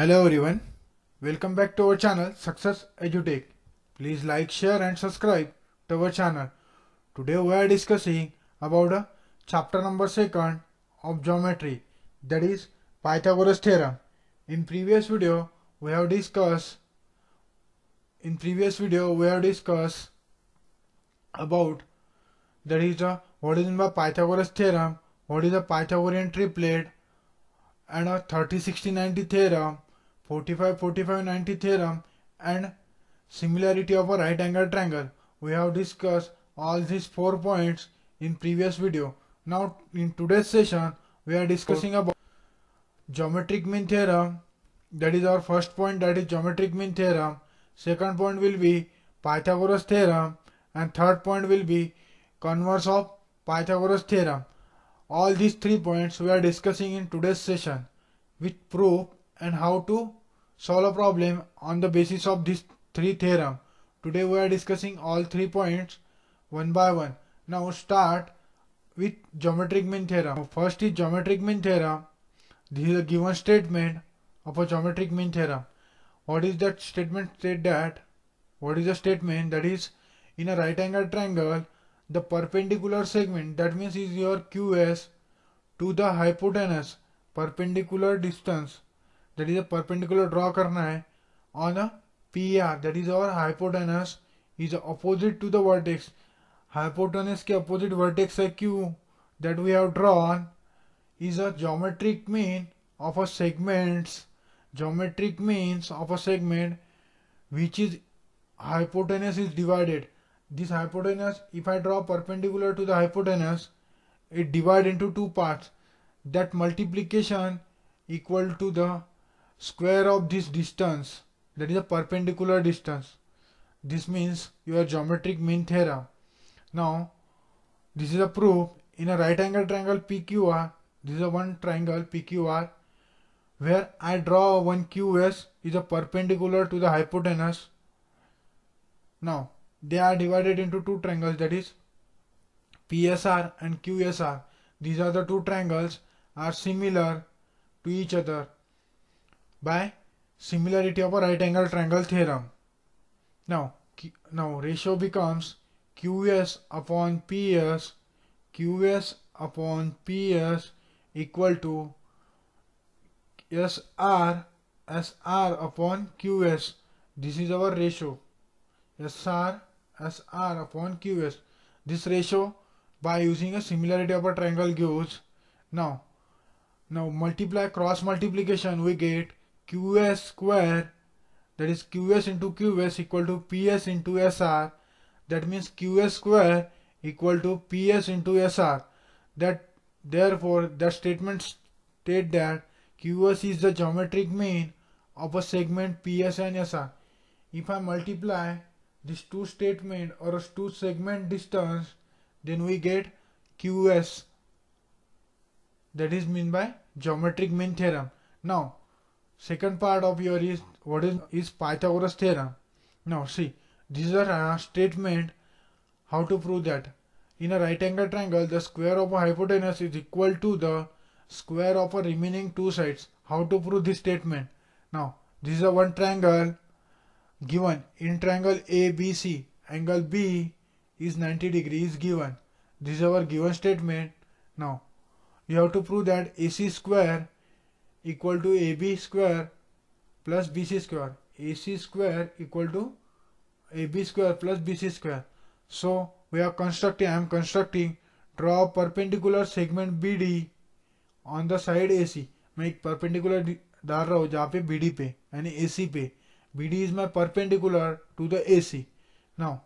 Hello everyone. Welcome back to our channel Success EduTech. Please like, share and subscribe to our channel. Today we are discussing about a chapter number 2 of geometry that is Pythagoras theorem. In previous video we have discussed in previous video we have discussed about that is the uh, what is by Pythagoras theorem, what is the Pythagorean triplet and a 30 60 90 theorem 45 45 90 theorem and similarity of a right angle triangle we have discussed all these four points in previous video now in today's session we are discussing about geometric mean theorem that is our first point that is geometric mean theorem second point will be pythagoras theorem and third point will be converse of pythagoras theorem all these three points we are discussing in today's session with proof and how to solve a problem on the basis of these three theorem. Today we are discussing all three points one by one. Now start with geometric mean theorem. First is geometric mean theorem. This is a given statement of a geometric mean theorem. What is that statement state that? What is the statement that is in a right angle triangle the perpendicular segment that means is your QS to the hypotenuse perpendicular distance that is a perpendicular draw करना है on a PR that is our hypotenuse is opposite to the vertex hypotenuse के opposite vertex है Q that we have drawn is a geometric mean of a segments geometric means of a segment which is hypotenuse is divided this hypotenuse if I draw perpendicular to the hypotenuse it divide into two parts that multiplication equal to the square of this distance that is a perpendicular distance this means your geometric mean theorem now this is a proof in a right angle triangle PQR this is a one triangle PQR where I draw one QS is a perpendicular to the hypotenuse now they are divided into two triangles that is PSR and QSR these are the two triangles are similar to each other by similarity of a right angle triangle theorem. Now, now ratio becomes QS upon PS, QS upon PS equal to SR, SR upon QS. This is our ratio. SR, SR upon QS. This ratio by using a similarity of a triangle gives. Now, now multiply cross multiplication we get QS square that is QS into QS equal to PS into SR that means QS square equal to PS into SR that therefore the statement state that QS is the geometric mean of a segment PS and SR. If I multiply these two statement or two segment distance then we get QS that is mean by geometric mean theorem. Now second part of your is what is is pythagoras theorem now see this is a uh, statement how to prove that in a right angle triangle the square of a hypotenuse is equal to the square of a remaining two sides how to prove this statement now this is a one triangle given in triangle ABC angle B is 90 degrees given this is our given statement now you have to prove that AC square equal to AB square plus BC square. AC square equal to AB square plus BC square. So we are constructing, I am constructing, draw perpendicular segment BD on the side AC. Make perpendicular डाल रहा हूँ जहाँ पे BD पे यानी AC पे. BD is my perpendicular to the AC. Now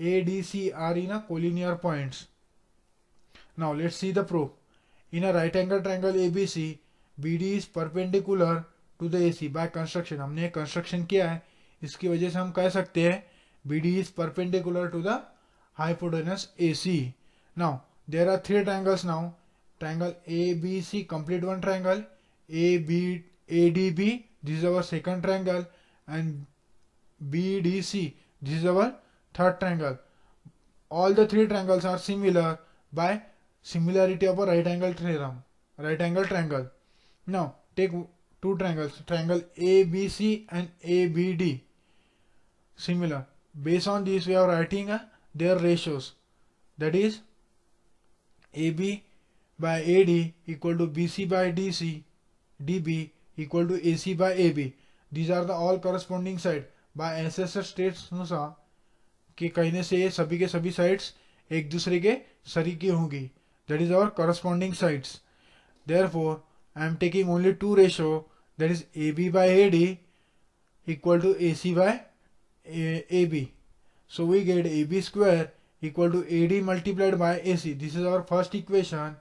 ADC are in a collinear points. Now let's see the proof. In a right angle triangle ABC, B is perpendicular to the A C by construction हमने construction किया है इसकी वजह से हम कह सकते हैं B D is perpendicular to the hypotenuse A C now there are three triangles now triangle ABC complete one triangle AB ADB this is our second triangle and BDC this is our third triangle all the three triangles are similar by similarity of a right angle theorem right angle triangle Now take two triangles, triangle ABC and ABD. Similar. Based on these we are writing uh, their ratios. That is AB by AD equal to BC by DC, DB equal to AC by AB. These are the all corresponding side. By ancestor states अनुसार के कहने से ये सभी के सभी sides एक दूसरे के सरीके होंगी that is our corresponding sides therefore I am taking only two ratio that is AB by AD equal to AC by AB. So we get AB square equal to AD multiplied by AC. This is our first equation.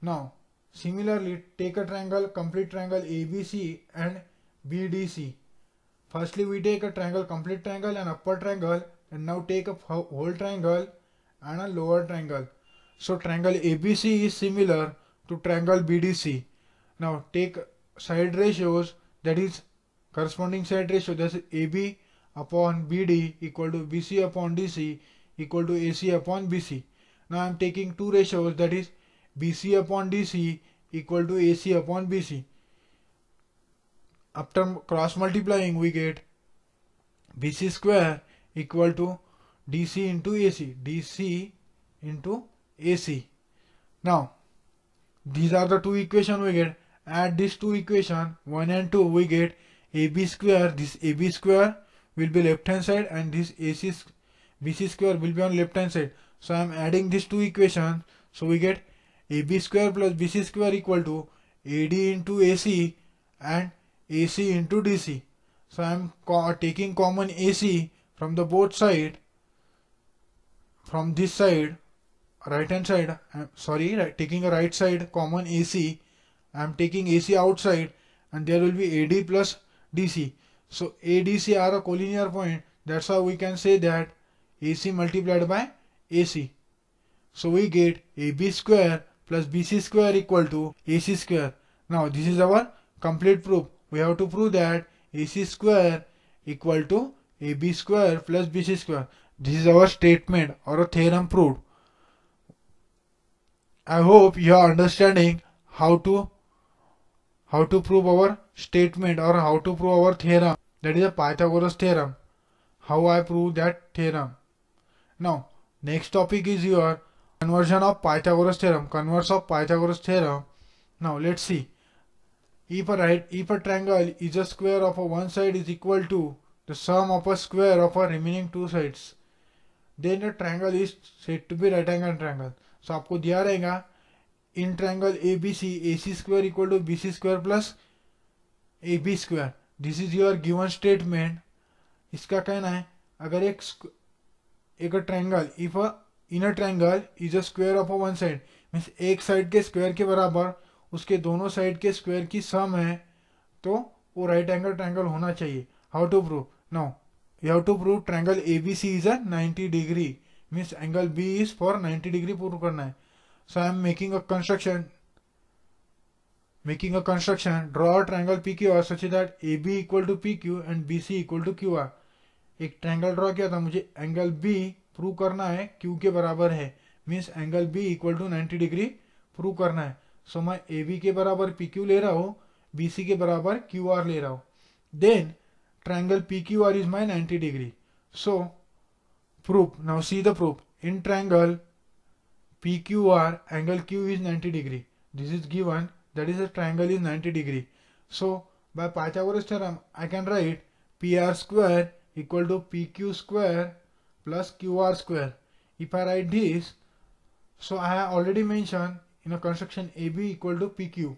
Now similarly take a triangle complete triangle ABC and BDC. Firstly we take a triangle complete triangle and upper triangle and now take a whole triangle and a lower triangle. So triangle ABC is similar to triangle BDC. Now take side ratios that is corresponding side ratio that is AB upon BD equal to BC upon DC equal to AC upon BC. Now I am taking two ratios that is BC upon DC equal to AC upon BC. After cross multiplying we get BC square equal to DC into AC, DC into AC. Now these are the two equation we get. Add these two equation 1 and 2 we get AB square. This AB square will be left hand side and this AC BC square will be on left hand side. So I am adding these two equations. So we get AB square plus BC square equal to AD into AC and AC into DC. So I am taking common AC from the both side from this side right hand side I'm uh, sorry right, taking a right side common AC I'm taking AC outside and there will be AD plus DC so ADC are a collinear point that's how we can say that AC multiplied by AC so we get AB square plus BC square equal to AC square now this is our complete proof we have to prove that AC square equal to AB square plus BC square this is our statement or a theorem proved I hope you are understanding how to how to prove our statement or how to prove our theorem that is a Pythagoras theorem how I prove that theorem now next topic is your conversion of Pythagoras theorem converse of Pythagoras theorem now let's see if a right if a triangle is a square of a one side is equal to the sum of a square of a remaining two sides then the triangle is said to be right angle triangle so आपको दिया रहेगा in triangle A B C A C square equal to B C square plus A B square this is your given statement इसका कहना है अगर एक एक triangle if a inner triangle is a square of a one side means एक side के square के बराबर उसके दोनों साइड के स्क्वायर की सम है तो वो राइट एंगल ट्राइंगल होना चाहिए how to prove now you have to prove triangle A B C is a ninety degree means angle B is for 90 degree पूर्ण करना है so I am making a construction making a construction draw P Q R such that A B equal to P Q and B C equal to Q R एक triangle ड्रॉ किया था मुझे angle B prove करना है Q के बराबर है means angle B equal to ninety degree prove करना है सो मैं ए बी के बराबर पी क्यू ले रहा हूँ बी सी के बराबर क्यू आर ले रहा हूँ then triangle P Q R is my ninety degree so proof. Now see the proof. In triangle PQR, angle Q is 90 degree. This is given. That is the triangle is 90 degree. So by Pythagoras theorem, I can write PR square equal to PQ square plus QR square. If I write this, so I have already mentioned in a construction AB equal to PQ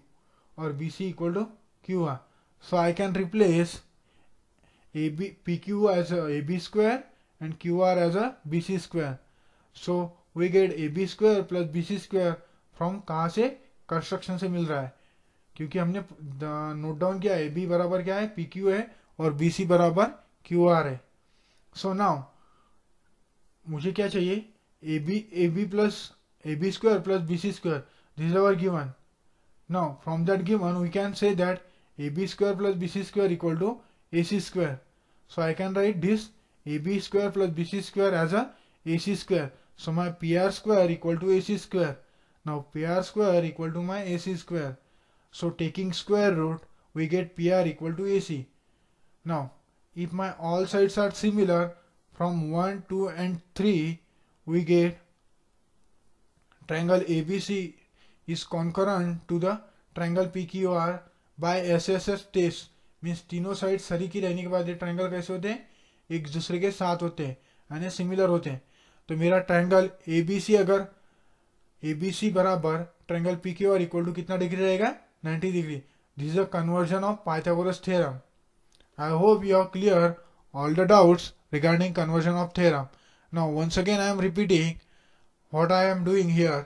or BC equal to QR. So I can replace AB, PQ as AB square and QR as a BC square. So we get AB square plus BC square from कहाँ से construction से मिल रहा है क्योंकि हमने note down किया A B बराबर क्या है पी क्यू है और बी सी बराबर क्यू आर है सो so नाउ मुझे क्या चाहिए A B A B plus A B square plus B C square this our given now from that given we can say that A B square plus B C square equal to A C square so I can write this A B square plus B C square as a A C square so my P R square equal to A C square now P R square equal to my A C square so taking square root we get P R equal to A C now if my all sides are similar from one two and three we get triangle A B C is concurrent to the triangle P Q R by S S S test means तीनों side सरी की रहने के बाद ये triangle कैसे होते हैं एक दूसरे के साथ होते हैं यानी सिमिलर होते हैं तो मेरा ट्रैंगल ए बी सी अगर ए बी सी बराबर ट्रायंगल पी के और इक्वल टू कितना डिग्री रहेगा 90 degree this a conversion of Pythagoras theorem I hope you are clear all the doubts regarding conversion of theorem now once again I am repeating what I am doing here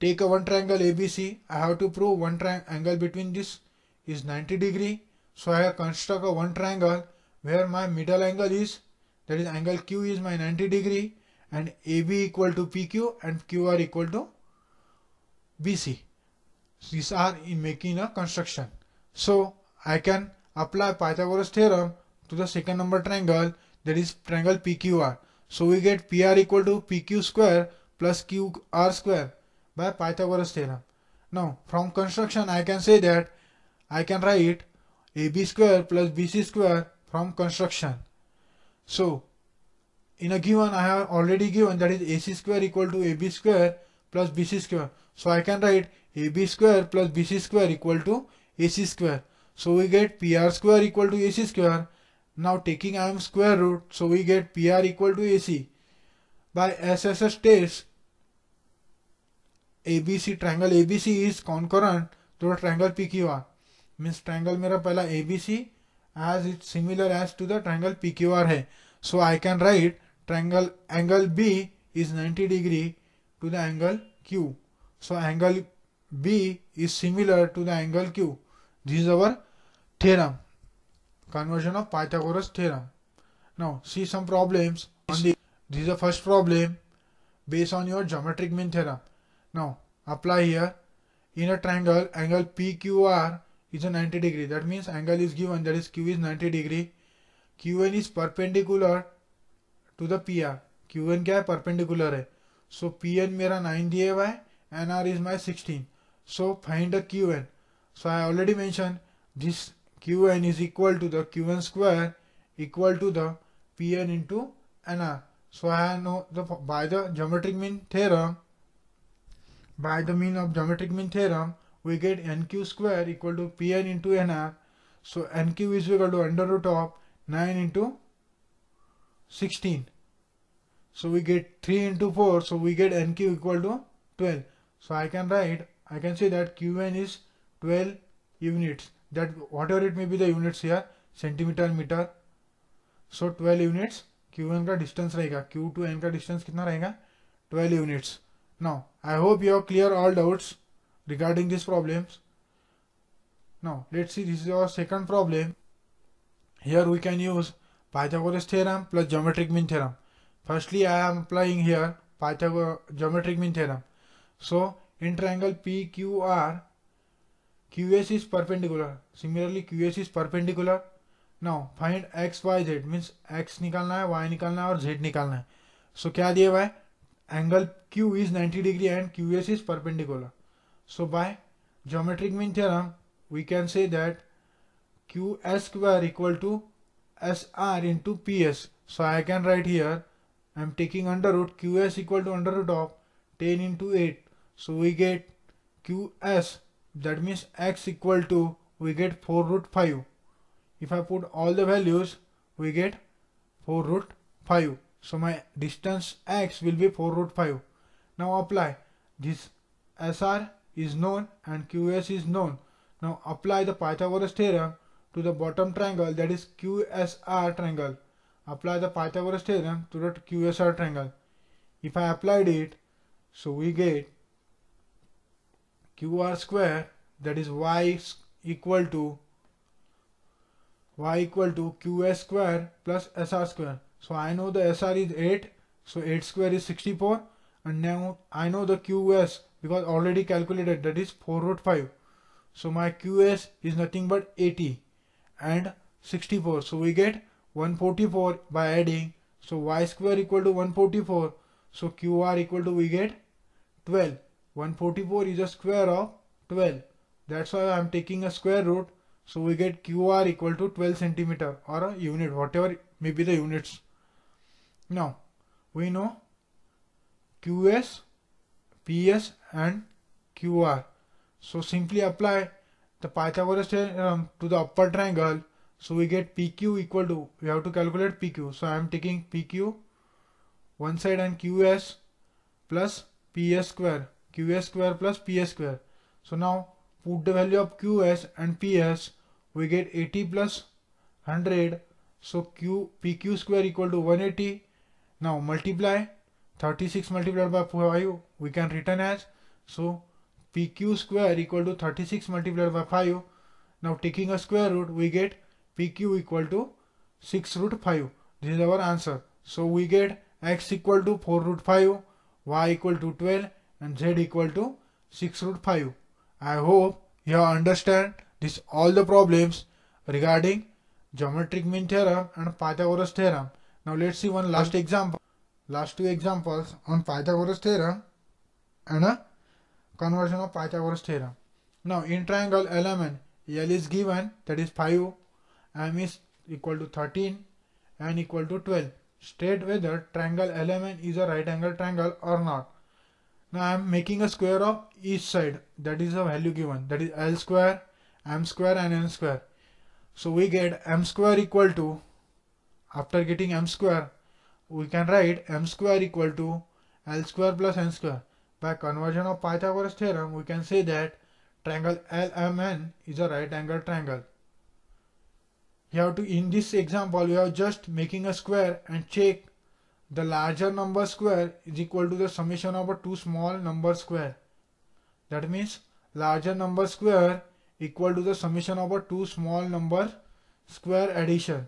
take a one triangle A I have to prove one triangle between this is ninety degree so I construct a one triangle where my middle angle is that is angle Q is my 90 degree and AB equal to PQ and QR equal to BC. These are in making a construction. So I can apply Pythagoras theorem to the second number triangle that is triangle PQR. So we get PR equal to PQ square plus QR square by Pythagoras theorem. Now from construction I can say that I can write AB square plus BC square from construction. So in a given I have already given that is AC square equal to AB square plus BC square. So I can write AB square plus BC square equal to AC square. So we get PR square equal to AC square. Now taking I am square root so we get PR equal to AC. By SSS test ABC triangle ABC is concurrent to the triangle PQR means triangle मेरा पहला ABC as it's similar as to the triangle PQR So I can write triangle angle B is 90 degree to the angle Q. So angle B is similar to the angle Q. This is our theorem. Conversion of Pythagoras theorem. Now see some problems on the this is the first problem based on your geometric mean theorem. Now apply here in a triangle angle PQR is a 90 degree that means angle is given that is q is 90 degree qn is perpendicular to the pr qn क्या perpendicular so pn मेरा 9 दिया nr is my 16 so find the qn so I already mentioned this qn is equal to the qn square equal to the pn into nr so I know the by the geometric mean theorem by the mean of geometric mean theorem we get nq square equal to pn into nr. So nq is equal to under root of 9 into 16. So we get 3 into 4. So we get nq equal to 12. So I can write, I can say that qn is 12 units. That whatever it may be the units here, centimeter, meter. So 12 units qn का distance रहेगा q n का distance कितना रहेगा 12 units. Now I hope you are clear all doubts. regarding these problems. Now let's see this is our second problem. Here we can use Pythagoras theorem plus geometric mean theorem. Firstly I am applying here Pythagoras geometric mean theorem. So in triangle PQR QS is perpendicular. Similarly QS is perpendicular. Now find x y z means x nikalna hai y nikalna hai aur z nikalna hai So kya diya hua hai angle Q is 90 degree and QS is perpendicular So by geometric mean theorem, we can say that QS square equal to SR into PS. So I can write here, I'm taking under root QS equal to under root of 10 into 8. So we get QS, that means X equal to, we get 4 root 5. If I put all the values, we get 4 root 5. So my distance X will be 4 root 5. Now apply this SR is known and QS is known. Now apply the Pythagoras theorem to the bottom triangle that is QSR triangle. Apply the Pythagoras theorem to the QSR triangle. If I applied it, so we get QR square that is Y equal to y equal to qs square plus sr square. So I know the sr is 8, so 8 square is 64 and now I know the qs because already calculated that is 4 root 5 so my QS is nothing but 80 and 64 so we get 144 by adding so y square equal to 144 so QR equal to we get 12 144 is a square of 12 that's why I'm taking a square root so we get QR equal to 12 centimeter or a unit whatever may be the units now we know QS PS and QR. So simply apply the Pythagoras theorem um, to the upper triangle. So we get PQ equal to, we have to calculate PQ. So I am taking PQ one side and QS plus PS square, QS square plus PS square. So now put the value of QS and PS, we get 80 plus 100. So Q, PQ square equal to 180. Now multiply 36 multiplied by 5 we can return as so pq square equal to 36 multiplied by 5 now taking a square root we get pq equal to 6 root 5 this is our answer so we get x equal to 4 root 5 y equal to 12 and z equal to 6 root 5 i hope you understand this all the problems regarding geometric mean theorem and pythagoras theorem now let's see one last example last two examples on Pythagoras theorem and a conversion of Pythagoras theorem. Now in triangle element L is given that is 5, M is equal to 13 and equal to 12. State whether triangle element is a right angle triangle or not. Now I am making a square of each side that is the value given that is L square, M square and N square. So we get M square equal to after getting M square we can write m square equal to l square plus n square. By conversion of Pythagoras theorem, we can say that triangle LMN is a right angle triangle. You have to, in this example, we are just making a square and check the larger number square is equal to the summation of a two small number square. That means larger number square equal to the summation of a two small number square addition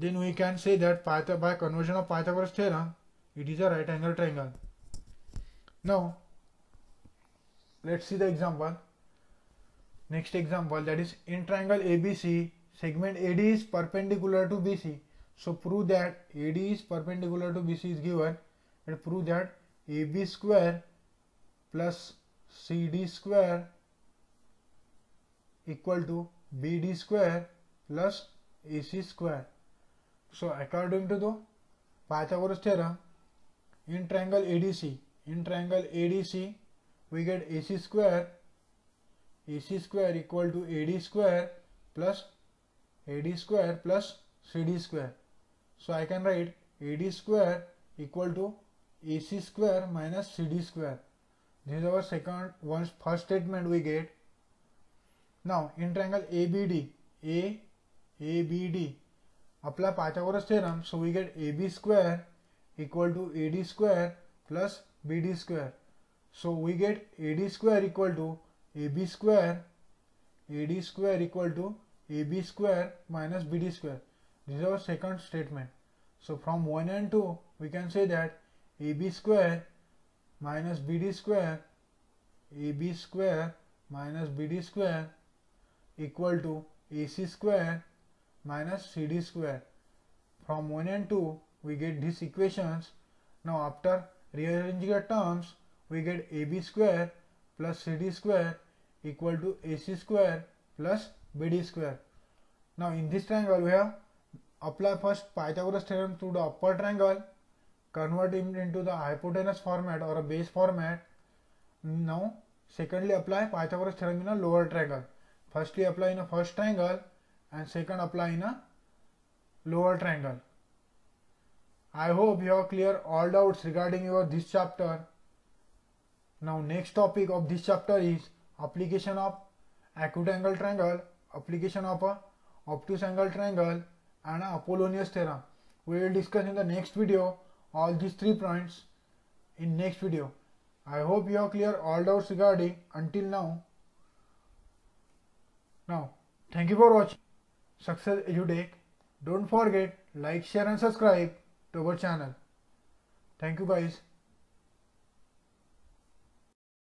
then we can say that Pyth by conversion of Pythagoras theorem it is a right angle triangle now let's see the example next example that is in triangle ABC segment AD is perpendicular to BC so prove that AD is perpendicular to BC is given and prove that AB square plus CD square equal to BD square plus AC square so according to the Pythagoras theorem, in triangle ADC, in triangle ADC, we get AC square, AC square equal to AD square plus AD square plus CD square. So I can write AD square equal to AC square minus CD square. This is our second once first statement we get. Now in triangle ABD, A ABD apply Pythagoras theorem. So we get AB square equal to AD square plus BD square. So we get AD square equal to AB square, AD square equal to AB square minus BD square. This is our second statement. So from 1 and 2, we can say that AB square minus BD square, AB square minus BD square equal to AC square minus cd square. From 1 and 2 we get these equations. Now after rearranging the terms we get ab square plus cd square equal to ac square plus bd square. Now in this triangle we have apply first Pythagoras theorem to the upper triangle, convert it into the hypotenuse format or a base format. Now secondly apply Pythagoras theorem in a lower triangle. Firstly apply in a first triangle and second apply in a lower triangle. I hope you have clear all doubts regarding your this chapter. Now next topic of this chapter is application of acute angle triangle, application of a obtuse angle triangle and Apollonius theorem. We will discuss in the next video all these three points in next video. I hope you are clear all doubts regarding until now. Now, thank you for watching. Success EduTech. Don't forget like, share and subscribe to our channel. Thank you guys.